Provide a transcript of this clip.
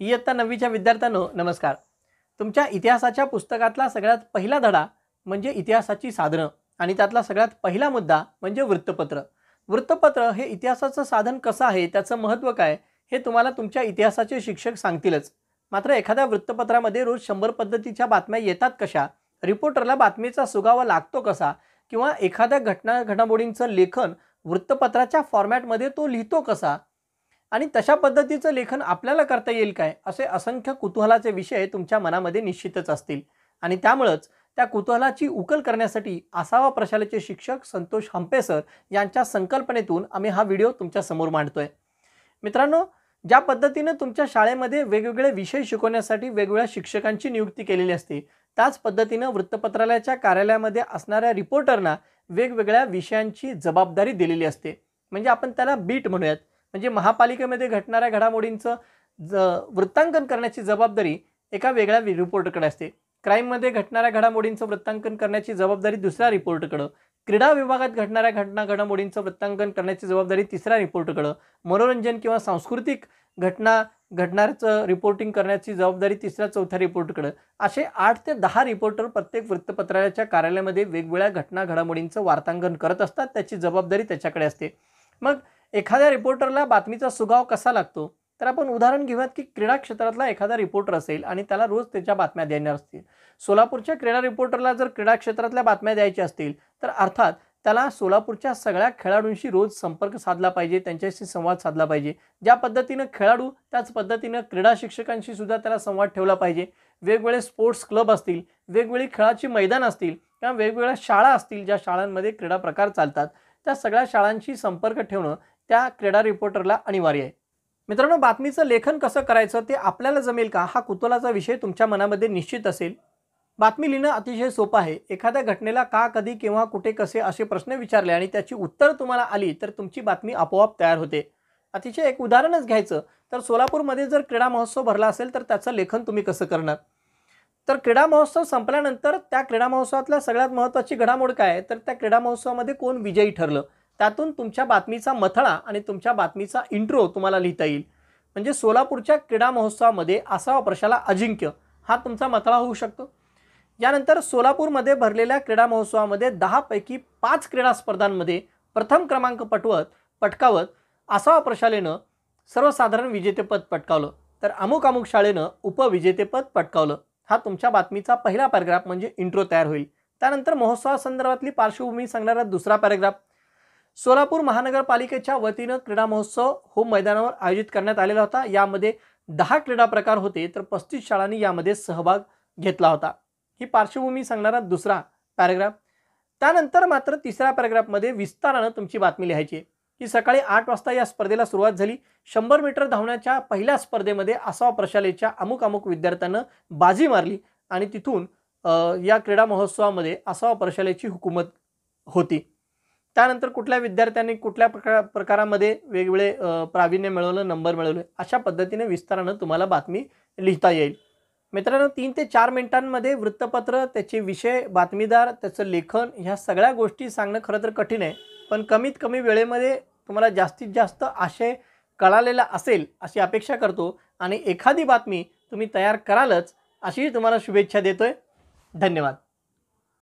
इयत्ता नववीच्या विद्यार्थ्यांनो नमस्कार तुमच्या इतिहासाच्या पुस्तकातला सगळ्यात पहिला धडा म्हणजे इतिहासाची साधनं आणि त्यातला सगळ्यात पहिला मुद्दा म्हणजे वृत्तपत्र वृत्तपत्र हे इतिहासाचं साधन कसं आहे त्याचं महत्त्व काय हे तुम्हाला तुमच्या इतिहासाचे शिक्षक सांगतीलच मात्र एखाद्या वृत्तपत्रामध्ये रोज शंभर पद्धतीच्या बातम्या येतात कशा रिपोर्टरला बातमीचा सुगावा लागतो कसा किंवा एखाद्या घटना घडामोडींचं लेखन वृत्तपत्राच्या फॉर्मॅटमध्ये तो लिहितो कसा आणि तशा पद्धतीचं लेखन आपल्याला करता येईल काय असे असंख्य कुतूहलाचे विषय तुमच्या मनामध्ये निश्चितच असतील आणि त्यामुळंच त्या कुतूहलाची उकल करण्यासाठी असावा प्रशालेचे शिक्षक संतोष हंपेसर यांच्या संकल्पनेतून आम्ही हा व्हिडिओ तुमच्या समोर मांडतोय मित्रांनो ज्या पद्धतीनं तुमच्या शाळेमध्ये वेगवेगळे विषय शिकवण्यासाठी वेगवेगळ्या शिक्षकांची नियुक्ती केलेली असते त्याच पद्धतीनं वृत्तपत्रालयाच्या कार्यालयामध्ये असणाऱ्या रिपोर्टरना वेगवेगळ्या विषयांची जबाबदारी दिलेली असते म्हणजे आपण त्याला बीट म्हणूयात म्हणजे महापालिकेमध्ये घडणाऱ्या घडामोडींचं ज वृत्तांकन करण्याची जबाबदारी एका वेगळ्या रिपोर्टरकडे असते क्राईममध्ये घडणाऱ्या घडामोडींचं वृत्तांकन करण्याची जबाबदारी दुसऱ्या रिपोर्टकडं क्रीडा विभागात घडणाऱ्या घटना घडामोडींचं वृत्तांकन करण्याची जबाबदारी तिसऱ्या रिपोर्टकडं मनोरंजन किंवा सांस्कृतिक घटना घडणाऱ्याचं रिपोर्टिंग करण्याची जबाबदारी तिसऱ्या चौथ्या रिपोर्टकडं असे आठ ते दहा रिपोर्टर प्रत्येक वृत्तपत्राच्या कार्यालयामध्ये वेगवेगळ्या घटना घडामोडींचं वार्तांकन करत असतात त्याची जबाबदारी त्याच्याकडे असते मग एखाद्या रिपोर्टरला बातमीचा सुगाव कसा लागतो तर आपण उदाहरण घेऊयात की क्रीडा क्षेत्रातला एखादा रिपोर्टर असेल आणि त्याला रोज त्याच्या बातम्या देणार असतील सोलापूरच्या क्रीडा रिपोर्टरला जर क्रीडा क्षेत्रातल्या बातम्या द्यायच्या असतील तर अर्थात त्याला सोलापूरच्या सगळ्या खेळाडूंशी रोज संपर्क साधला पाहिजे त्यांच्याशी संवाद साधला पाहिजे ज्या पद्धतीनं खेळाडू त्याच पद्धतीनं क्रीडा शिक्षकांशी सुद्धा त्याला संवाद ठेवला पाहिजे वेगवेगळे स्पोर्ट्स क्लब असतील वेगवेगळी खेळाची मैदान असतील किंवा वेगवेगळ्या शाळा असतील ज्या शाळांमध्ये क्रीडा प्रकार चालतात त्या सगळ्या शाळांशी संपर्क ठेवणं त्या क्रीडा रिपोर्टरला अनिवार्य आहे मित्रांनो बातमीचं लेखन कसं करायचं ते आपल्याला जमेल का हा कुतुलाचा विषय तुमच्या मनामध्ये निश्चित असेल बातमी लिहिणं अतिशय सोपं आहे एखाद्या घटनेला का कधी केव्हा कुठे कसे असे प्रश्न विचारले आणि त्याची उत्तर तुम्हाला आली तर तुमची बातमी आपोआप तयार होते अतिशय एक उदाहरणच घ्यायचं तर सोलापूरमध्ये जर क्रीडा महोत्सव भरला असेल तर त्याचं लेखन तुम्ही कसं करणार तर क्रीडा महोत्सव संपल्यानंतर त्या क्रीडा महोत्सवातल्या सगळ्यात महत्त्वाची घडामोड काय तर त्या क्रीडा महोत्सवामध्ये कोण विजयी ठरलं त्यातून तुमच्या बातमीचा मथळा आणि तुमच्या बातमीचा इंट्रो तुम्हाला लिहिता येईल म्हणजे सोलापूरच्या क्रीडा महोत्सवामध्ये असावा प्रशाला अजिंक्य हा तुमचा मथळा होऊ शकतो यानंतर सोलापूरमध्ये भरलेल्या क्रीडा महोत्सवामध्ये दहापैकी पाच क्रीडा स्पर्धांमध्ये प्रथम क्रमांक पटवत पटकावत असावा प्रशालेनं सर्वसाधारण विजेतेपद पटकावलं तर अमुक अमुक शाळेनं उपविजेतेपद पटकावलं हा तुमच्या बातमीचा पहिला पॅरेग्राफ म्हणजे इंट्रो तयार होईल त्यानंतर महोत्सवासंदर्भातली पार्श्वभूमी सांगणारा दुसरा पॅरेग्राफ सोलापूर महानगरपालिकेच्या वतीनं क्रीडा महोत्सव हो मैदानावर आयोजित करण्यात आलेला होता यामध्ये दहा क्रीडा प्रकार होते तर पस्तीस शाळांनी यामध्ये सहभाग घेतला होता ही पार्श्वभूमी सांगणारा दुसरा पॅराग्राफ त्यानंतर मात्र तिसऱ्या पॅरेग्राफमध्ये विस्तारानं तुमची बातमी लिहायची की सकाळी आठ वाजता या स्पर्धेला सुरुवात झाली शंभर मीटर धावण्याच्या पहिल्या स्पर्धेमध्ये आसाव प्रशालेच्या अमुक अमुक विद्यार्थ्यानं बाजी मारली आणि तिथून या क्रीडा महोत्सवामध्ये आसावा प्रशालेची हुकूमत होती त्यानंतर कुठल्या विद्यार्थ्यांनी कुठल्या प्रका प्रकारामध्ये वेगवेगळे प्रावीण्य मिळवलं नंबर मिळवले अशा पद्धतीने विस्तारानं तुम्हाला बातमी लिहिता येईल मित्रांनो तीन ते चार मिनिटांमध्ये वृत्तपत्र त्याचे विषय बातमीदार त्याचं लेखन ह्या सगळ्या गोष्टी सांगणं खरं तर कठीण आहे पण कमीत कमी वेळेमध्ये तुम्हाला जास्तीत जास्त आशय कळालेला असेल अशी अपेक्षा करतो आणि एखादी बातमी तुम्ही तयार करालच अशीही तुम्हाला शुभेच्छा देतोय धन्यवाद